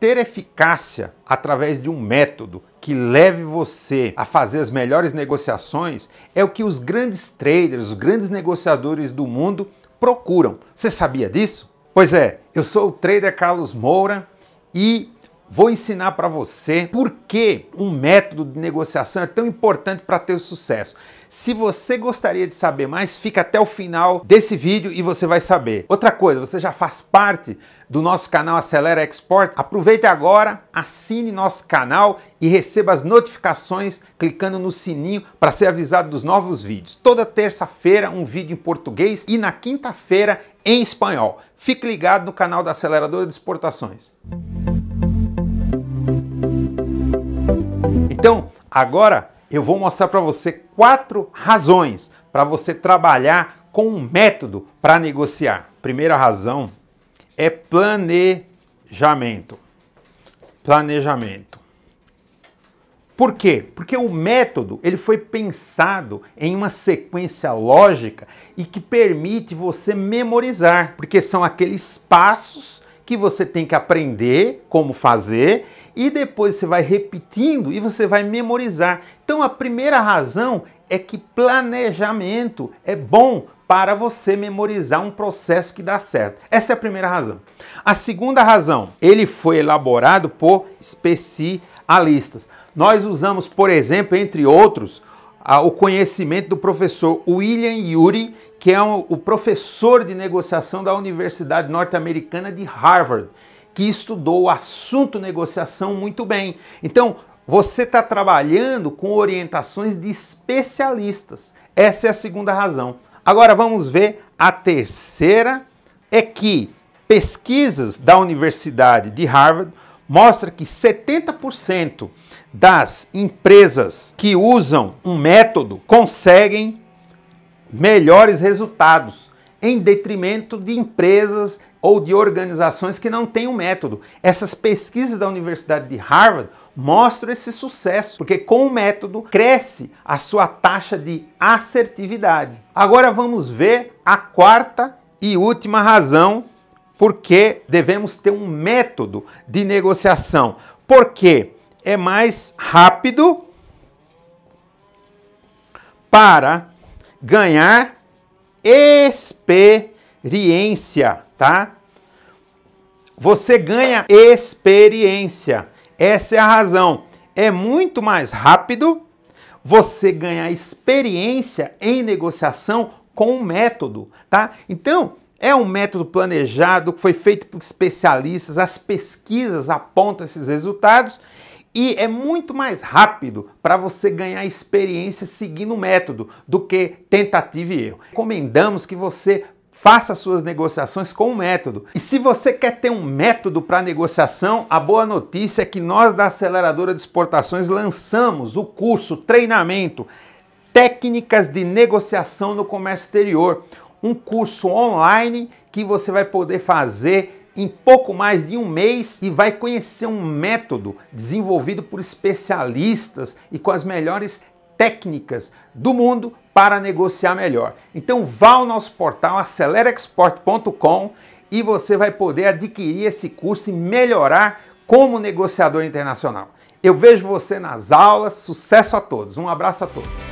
Ter eficácia através de um método que leve você a fazer as melhores negociações é o que os grandes traders, os grandes negociadores do mundo procuram. Você sabia disso? Pois é, eu sou o trader Carlos Moura e Vou ensinar para você por que um método de negociação é tão importante para ter sucesso. Se você gostaria de saber mais, fica até o final desse vídeo e você vai saber. Outra coisa, você já faz parte do nosso canal Acelera Export? Aproveite agora, assine nosso canal e receba as notificações clicando no sininho para ser avisado dos novos vídeos. Toda terça-feira um vídeo em português e na quinta-feira em espanhol. Fique ligado no canal da Aceleradora de Exportações. Então, agora eu vou mostrar para você quatro razões para você trabalhar com um método para negociar. Primeira razão é planejamento. Planejamento. Por quê? Porque o método ele foi pensado em uma sequência lógica e que permite você memorizar, porque são aqueles passos que você tem que aprender como fazer e depois você vai repetindo e você vai memorizar. Então a primeira razão é que planejamento é bom para você memorizar um processo que dá certo. Essa é a primeira razão. A segunda razão, ele foi elaborado por especialistas. Nós usamos, por exemplo, entre outros, o conhecimento do professor William Yuri, que é um, o professor de negociação da Universidade Norte-Americana de Harvard, que estudou o assunto negociação muito bem. Então, você está trabalhando com orientações de especialistas. Essa é a segunda razão. Agora vamos ver a terceira: é que pesquisas da Universidade de Harvard mostra que 70% das empresas que usam um método conseguem melhores resultados em detrimento de empresas ou de organizações que não têm um método. Essas pesquisas da Universidade de Harvard mostram esse sucesso, porque com o método cresce a sua taxa de assertividade. Agora vamos ver a quarta e última razão porque devemos ter um método de negociação, porque é mais rápido para ganhar experiência, tá? Você ganha experiência. Essa é a razão. É muito mais rápido você ganhar experiência em negociação com o método, tá? Então, é um método planejado que foi feito por especialistas, as pesquisas apontam esses resultados e é muito mais rápido para você ganhar experiência seguindo o método do que tentativa e erro. Recomendamos que você faça suas negociações com o método. E se você quer ter um método para negociação, a boa notícia é que nós da aceleradora de exportações lançamos o curso treinamento técnicas de negociação no comércio exterior, um curso online que você vai poder fazer em pouco mais de um mês e vai conhecer um método desenvolvido por especialistas e com as melhores técnicas do mundo para negociar melhor. Então vá ao nosso portal acelerexport.com e você vai poder adquirir esse curso e melhorar como negociador internacional. Eu vejo você nas aulas, sucesso a todos. Um abraço a todos.